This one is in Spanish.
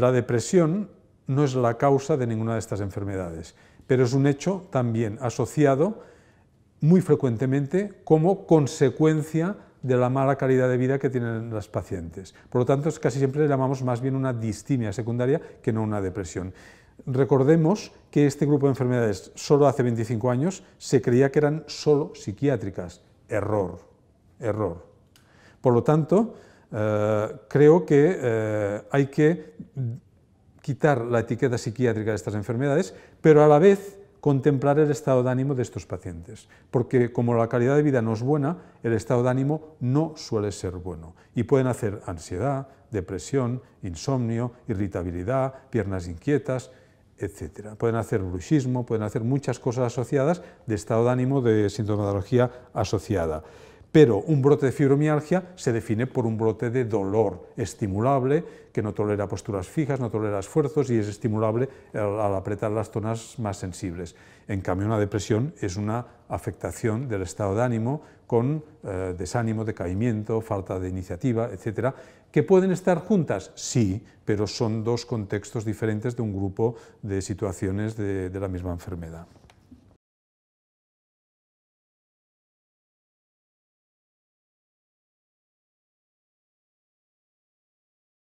La depresión no es la causa de ninguna de estas enfermedades, pero es un hecho también asociado muy frecuentemente como consecuencia de la mala calidad de vida que tienen las pacientes. Por lo tanto, casi siempre le llamamos más bien una distimia secundaria que no una depresión. Recordemos que este grupo de enfermedades solo hace 25 años se creía que eran solo psiquiátricas. Error, error. Por lo tanto, eh, creo que eh, hay que quitar la etiqueta psiquiátrica de estas enfermedades, pero a la vez contemplar el estado de ánimo de estos pacientes, porque como la calidad de vida no es buena, el estado de ánimo no suele ser bueno y pueden hacer ansiedad, depresión, insomnio, irritabilidad, piernas inquietas, etc. Pueden hacer bruxismo, pueden hacer muchas cosas asociadas de estado de ánimo, de sintomatología asociada. Pero un brote de fibromialgia se define por un brote de dolor estimulable, que no tolera posturas fijas, no tolera esfuerzos y es estimulable al apretar las zonas más sensibles. En cambio, una depresión es una afectación del estado de ánimo con eh, desánimo, decaimiento, falta de iniciativa, etcétera, que pueden estar juntas, sí, pero son dos contextos diferentes de un grupo de situaciones de la misma enfermedad.